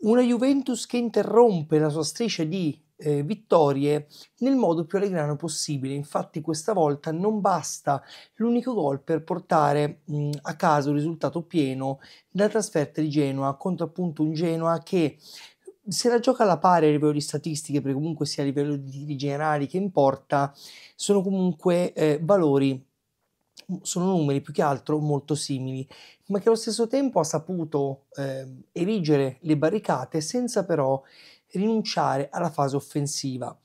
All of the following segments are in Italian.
Una Juventus che interrompe la sua striscia di eh, vittorie nel modo più allegrano possibile. Infatti questa volta non basta l'unico gol per portare mh, a casa un risultato pieno da trasferta di Genoa contro appunto un Genoa che se la gioca alla pari a livello di statistiche, perché comunque sia a livello di, di generali che importa, sono comunque eh, valori sono numeri più che altro molto simili, ma che allo stesso tempo ha saputo eh, erigere le barricate senza però rinunciare alla fase offensiva.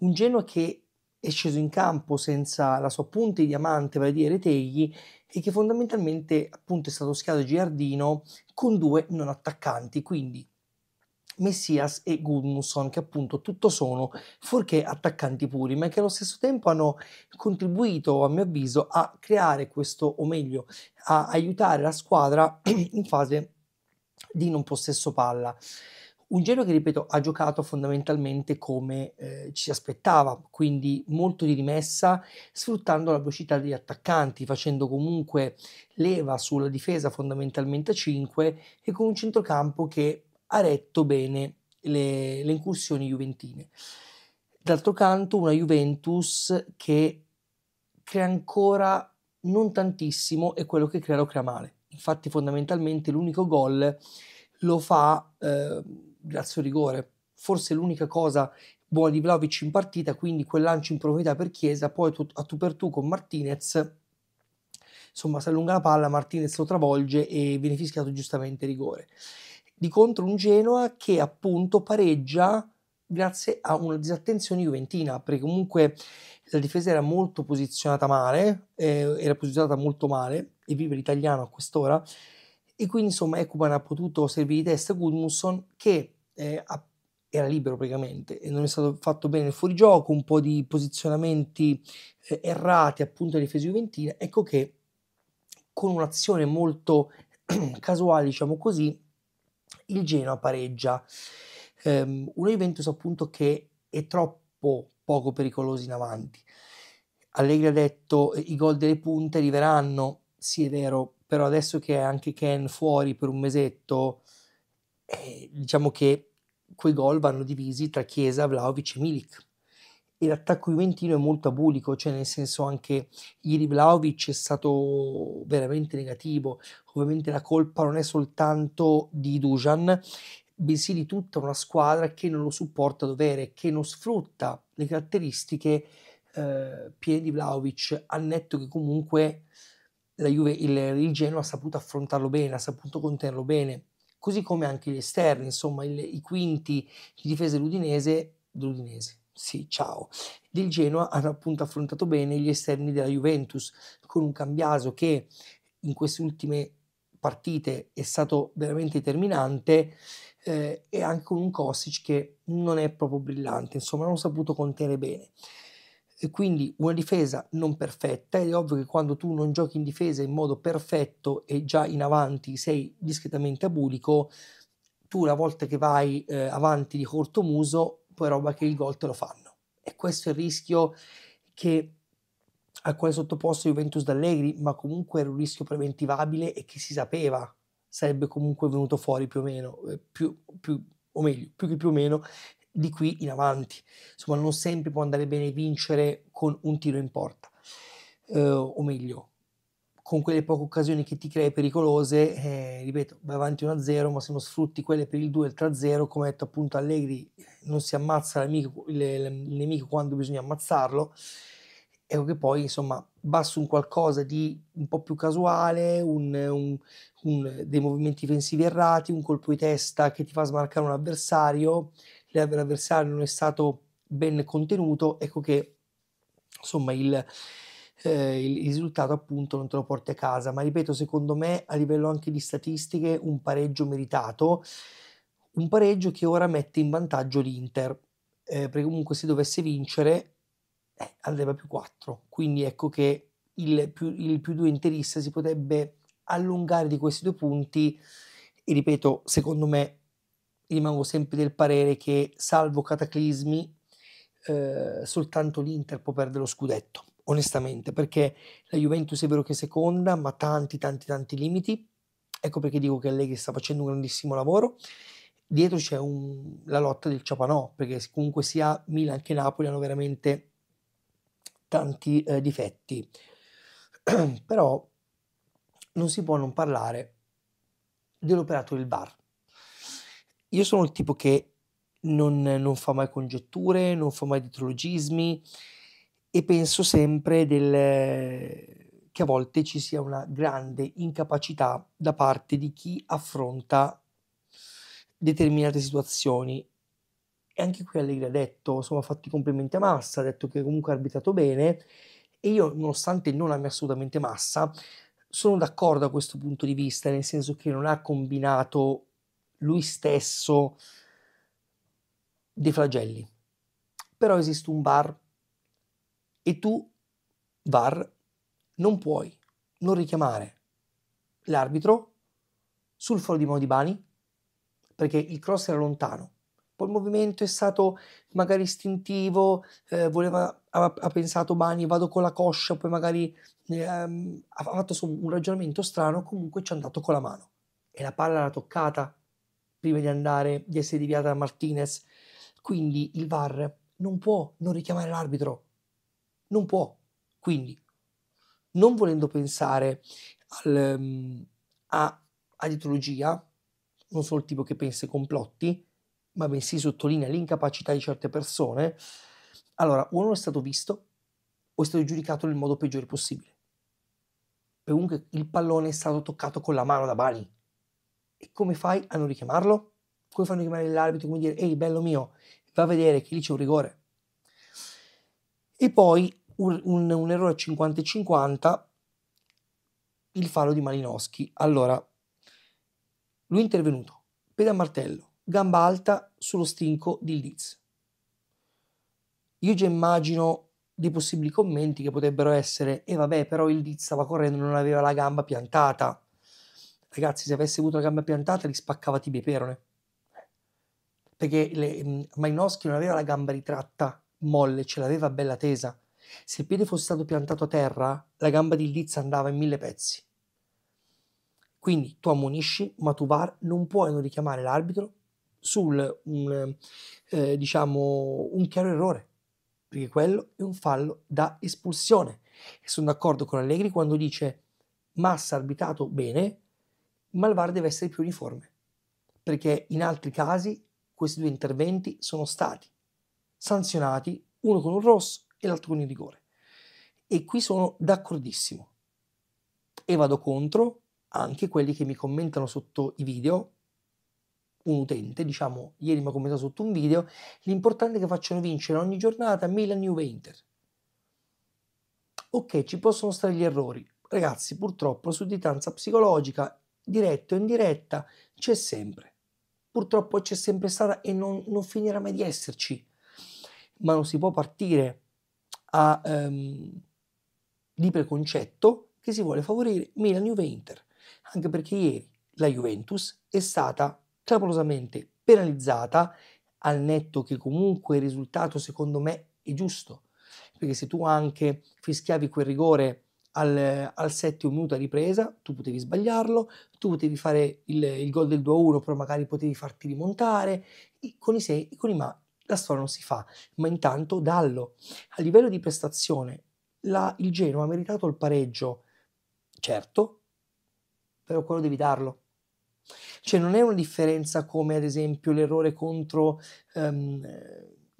Un Genoa che è sceso in campo senza la sua punta di diamante, vale a dire Tegli, e che fondamentalmente appunto è stato schiato Giardino con due non attaccanti, quindi Messias e Gudmundsson, che appunto tutto sono fuorché attaccanti puri, ma che allo stesso tempo hanno contribuito, a mio avviso, a creare questo, o meglio, a aiutare la squadra in fase di non possesso palla. Un Genoa che, ripeto, ha giocato fondamentalmente come eh, ci si aspettava, quindi molto di rimessa, sfruttando la velocità degli attaccanti, facendo comunque leva sulla difesa fondamentalmente a 5 e con un centrocampo che ha retto bene le, le incursioni juventine. D'altro canto, una Juventus che crea ancora non tantissimo e quello che crea lo crea male. Infatti, fondamentalmente, l'unico gol lo fa eh, grazie al rigore. Forse l'unica cosa buona di Vlaovic in partita, quindi quel lancio in profondità per Chiesa, poi a tu per tu con Martinez, insomma, si allunga la palla, Martinez lo travolge e viene fischiato giustamente rigore di contro un Genoa che appunto pareggia grazie a una disattenzione juventina, perché comunque la difesa era molto posizionata male, eh, era posizionata molto male, e vive l'italiano a quest'ora, e quindi insomma Ekuban ha potuto servire di testa Gudmundsson che eh, era libero praticamente, e non è stato fatto bene il fuorigioco, un po' di posizionamenti eh, errati appunto alla difesa juventina, ecco che con un'azione molto casuale, diciamo così, il Genoa pareggia. Um, ehm, una Juventus appunto che è troppo poco pericolosa in avanti. Allegri ha detto eh, i gol delle punte arriveranno, sì è vero, però adesso che è anche Ken fuori per un mesetto, eh, diciamo che quei gol vanno divisi tra Chiesa, Vlaovic e Milik e l'attacco juventino è molto abulico, cioè nel senso anche ieri Vlaovic è stato veramente negativo, ovviamente la colpa non è soltanto di Dujan, bensì di tutta una squadra che non lo supporta a dovere, che non sfrutta le caratteristiche eh, piene di Vlaovic, al netto che comunque la Juve, il, il Genoa ha saputo affrontarlo bene, ha saputo contenerlo bene, così come anche gli esterni, insomma il, i quinti di difesa dell'Udinese, dell'Udinese sì, ciao. Del Genoa hanno appunto affrontato bene gli esterni della Juventus con un cambiaso che in queste ultime partite è stato veramente determinante eh, e anche con un Kostic che non è proprio brillante, insomma non ho saputo contenere bene. E quindi una difesa non perfetta ed è ovvio che quando tu non giochi in difesa in modo perfetto e già in avanti sei discretamente abulico, tu una volta che vai eh, avanti di corto muso poi roba che il gol te lo fanno. E questo è il rischio che a quale sottoposto Juventus d'Allegri, ma comunque era un rischio preventivabile e che si sapeva sarebbe comunque venuto fuori più o meno, eh, più, più, o meglio, più che più o meno, di qui in avanti. Insomma, non sempre può andare bene vincere con un tiro in porta, eh, o meglio, con quelle poche occasioni che ti crei pericolose, eh, ripeto, vai avanti 1-0, ma se non sfrutti quelle per il 2 e il 3-0, come ha detto appunto Allegri, non si ammazza il, il nemico quando bisogna ammazzarlo, ecco che poi insomma va un qualcosa di un po' più casuale, un, un, un, dei movimenti difensivi errati, un colpo di testa che ti fa smarcare un avversario, l'avversario non è stato ben contenuto, ecco che insomma il eh, il risultato appunto non te lo porti a casa. Ma ripeto, secondo me a livello anche di statistiche un pareggio meritato, un pareggio che ora mette in vantaggio l'Inter, eh, perché comunque se dovesse vincere eh, andrebbe più 4. Quindi ecco che il più, il più 2 interista si potrebbe allungare di questi due punti e ripeto, secondo me rimango sempre del parere che salvo cataclismi eh, soltanto l'Inter può perdere lo scudetto onestamente, perché la Juventus è vero che è seconda, ma tanti, tanti, tanti limiti. Ecco perché dico che Allegri sta facendo un grandissimo lavoro. Dietro c'è un, la lotta del Ciapanò, perché comunque sia Milan che Napoli hanno veramente tanti eh, difetti. Però non si può non parlare dell'operato del bar. Io sono il tipo che non, non fa mai congetture, non fa mai ditrologismi, e penso sempre del, che a volte ci sia una grande incapacità da parte di chi affronta determinate situazioni. E anche qui Allegri ha detto, insomma, ha fatto i complimenti a Massa, ha detto che comunque ha arbitrato bene e io, nonostante non abbia assolutamente Massa, sono d'accordo a questo punto di vista, nel senso che non ha combinato lui stesso dei flagelli. Però esiste un bar e tu, VAR, non puoi non richiamare l'arbitro sul foro di Modibani perché il cross era lontano. Poi il movimento è stato magari istintivo, eh, voleva, ha, ha, pensato Bani vado con la coscia, poi magari ehm, ha fatto un ragionamento strano, comunque ci è andato con la mano. E la palla l'ha toccata prima di andare, di essere deviata da Martinez. Quindi il VAR non può non richiamare l'arbitro non può. Quindi, non volendo pensare al, um, a, ad ideologia, non solo il tipo che pensa ai complotti, ma bensì sottolinea l'incapacità di certe persone, allora o non è stato visto o è stato giudicato nel modo peggiore possibile. comunque il pallone è stato toccato con la mano da Bani. E come fai a non richiamarlo? Come fanno a richiamare l'arbitro? e Come dire, ehi bello mio, va a vedere che lì c'è un rigore. E poi un, un, un errore 50-50 il fallo di Malinowski. Allora, lui è intervenuto, peda martello, gamba alta sullo stinco di Liz. Io già immagino dei possibili commenti che potrebbero essere e eh vabbè però il Diz stava correndo non aveva la gamba piantata ragazzi se avesse avuto la gamba piantata gli spaccava tibia perone perché mm, Malinowski non aveva la gamba ritratta molle ce l'aveva bella tesa se il piede fosse stato piantato a terra, la gamba di Liz andava in mille pezzi. Quindi tu ammonisci, ma tu VAR non puoi non richiamare l'arbitro sul un, eh, diciamo, un chiaro errore, perché quello è un fallo da espulsione. E sono d'accordo con Allegri quando dice Massa arbitrato bene, ma il VAR deve essere più uniforme, perché in altri casi questi due interventi sono stati sanzionati, uno con un rosso, e l'altro con il rigore. E qui sono d'accordissimo. E vado contro anche quelli che mi commentano sotto i video, un utente, diciamo, ieri mi ha commentato sotto un video, l'importante è che facciano vincere ogni giornata Milan Juve Inter. Ok, ci possono stare gli errori. Ragazzi, purtroppo la sudditanza psicologica, diretta o indiretta, c'è sempre. Purtroppo c'è sempre stata e non, non finirà mai di esserci. Ma non si può partire a, um, di preconcetto che si vuole favorire Milan, Juve Inter, anche perché ieri la Juventus è stata clamorosamente penalizzata al netto che comunque il risultato secondo me è giusto, perché se tu anche fischiavi quel rigore al, al settimo minuto a ripresa, tu potevi sbagliarlo, tu potevi fare il, il gol del 2-1, però magari potevi farti rimontare, con i, sei, con i ma la storia non si fa, ma intanto Dallo. A livello di prestazione, la, il Genoa ha meritato il pareggio, certo, però quello devi darlo. Cioè non è una differenza come ad esempio l'errore contro... Um,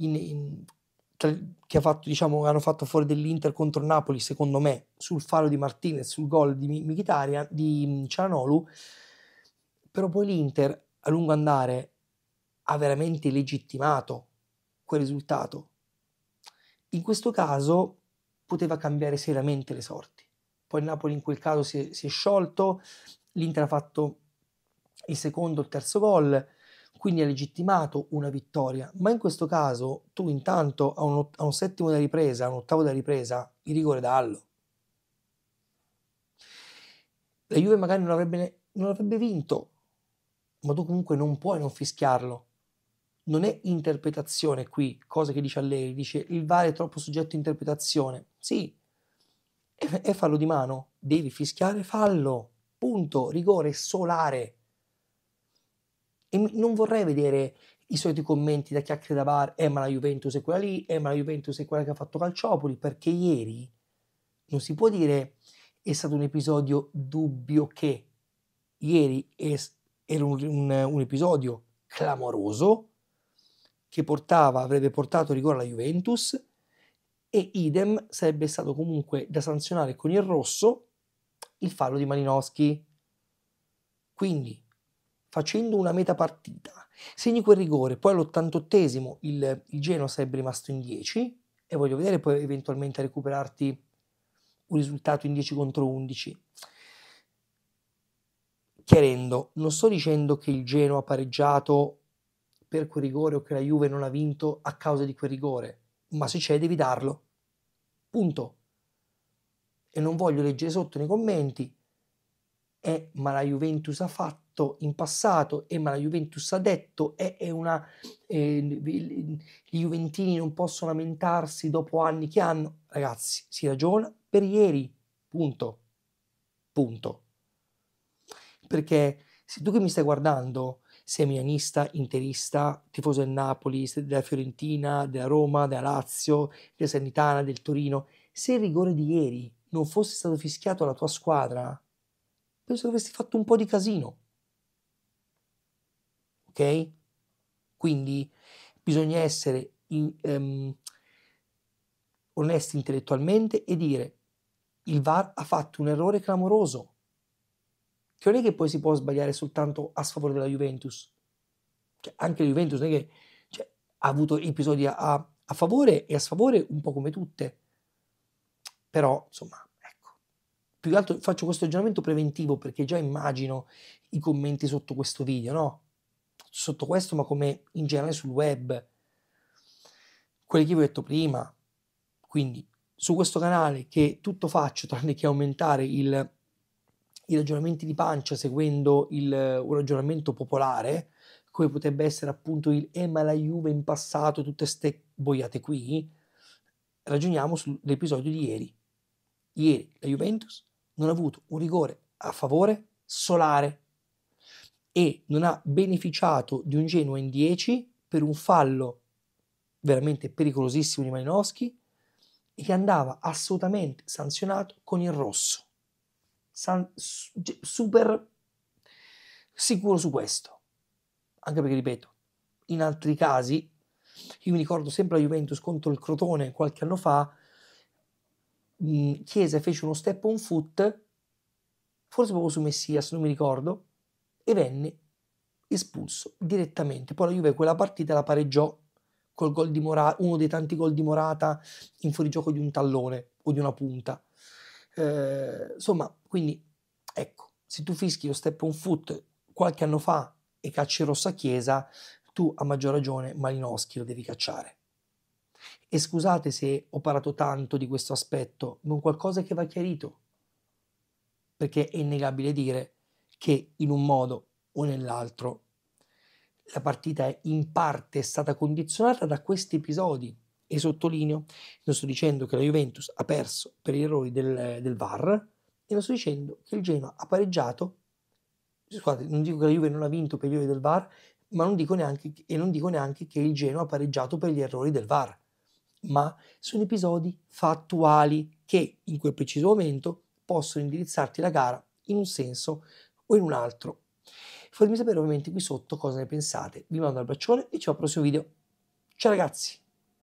in, in, che ha fatto, diciamo, hanno fatto fuori dell'Inter contro Napoli, secondo me, sul faro di Martinez, sul gol di Mkhitaryan, di mm, Cianolu, però poi l'Inter a lungo andare ha veramente legittimato quel risultato. In questo caso poteva cambiare seriamente le sorti. Poi il Napoli in quel caso si è, si è sciolto, l'Inter ha fatto il secondo, il terzo gol, quindi ha legittimato una vittoria. Ma in questo caso tu intanto a un, a un settimo da ripresa, a un ottavo da ripresa, il rigore da d'allo. La Juve magari non avrebbe, non avrebbe vinto, ma tu comunque non puoi non fischiarlo non è interpretazione qui, cosa che dice a lei, dice il VAR è troppo soggetto a interpretazione. Sì, è, è fallo di mano, devi fischiare fallo, punto, rigore solare. E non vorrei vedere i soliti commenti da chiacchiere da VAR, eh ma la Juventus è quella lì, eh ma la Juventus è quella che ha fatto Calciopoli, perché ieri non si può dire è stato un episodio dubbio che, ieri è, era un, un, un episodio clamoroso, che portava, avrebbe portato rigore alla Juventus e idem sarebbe stato comunque da sanzionare con il rosso il fallo di Malinowski. Quindi, facendo una meta partita, segni quel rigore, poi all'88esimo il, il Geno sarebbe rimasto in 10 e voglio vedere poi eventualmente recuperarti un risultato in 10 contro 11. Chiarendo, non sto dicendo che il Genoa pareggiato per quel rigore o che la Juve non ha vinto a causa di quel rigore, ma se c'è devi darlo. Punto. E non voglio leggere sotto nei commenti è eh, ma la Juventus ha fatto in passato, è eh, ma la Juventus ha detto, eh, è una, eh, gli Juventini non possono lamentarsi dopo anni che hanno. Ragazzi, si ragiona per ieri, punto, punto. Perché se tu che mi stai guardando sei milanista, interista, tifoso del Napoli, della Fiorentina, della Roma, della Lazio, della Sanitana, del Torino, se il rigore di ieri non fosse stato fischiato alla tua squadra, penso che avresti fatto un po' di casino. Ok? Quindi bisogna essere in, um, onesti intellettualmente e dire il VAR ha fatto un errore clamoroso, che non è che poi si può sbagliare soltanto a sfavore della Juventus. Cioè, anche la Juventus non è che cioè, ha avuto episodi a, a, favore e a sfavore un po' come tutte. Però, insomma, ecco. Più che altro faccio questo aggiornamento preventivo perché già immagino i commenti sotto questo video, no? Sotto questo, ma come in generale sul web. Quelli che vi ho detto prima. Quindi, su questo canale che tutto faccio tranne che aumentare il i ragionamenti di pancia seguendo il, eh, un ragionamento popolare, come potrebbe essere appunto il eh ma la Juve in passato, tutte ste boiate qui, ragioniamo sull'episodio di ieri. Ieri la Juventus non ha avuto un rigore a favore solare e non ha beneficiato di un Genoa in 10 per un fallo veramente pericolosissimo di Malinowski e che andava assolutamente sanzionato con il rosso san, super sicuro su questo. Anche perché, ripeto, in altri casi, io mi ricordo sempre la Juventus contro il Crotone qualche anno fa, mm, Chiesa fece uno step on foot, forse proprio su Messias, non mi ricordo, e venne espulso direttamente. Poi la Juve quella partita la pareggiò col gol di Morata, uno dei tanti gol di Morata in fuorigioco di un tallone o di una punta. Eh, insomma, quindi ecco, se tu fischi lo step on foot qualche anno fa e cacci Rossa Chiesa, tu a maggior ragione Malinowski lo devi cacciare. E scusate se ho parlato tanto di questo aspetto, ma un qualcosa che va chiarito, perché è innegabile dire che in un modo o nell'altro la partita è in parte stata condizionata da questi episodi e sottolineo, non sto dicendo che la Juventus ha perso per gli errori del, del VAR, e non sto dicendo che il Genoa ha pareggiato, scusate, non dico che la Juve non ha vinto per gli errori del VAR, ma non dico neanche, e non dico neanche che il Genoa ha pareggiato per gli errori del VAR, ma sono episodi fattuali che in quel preciso momento possono indirizzarti la gara in un senso o in un altro. Fatemi sapere ovviamente qui sotto cosa ne pensate. Vi mando un abbraccione e ci vediamo al prossimo video. Ciao ragazzi!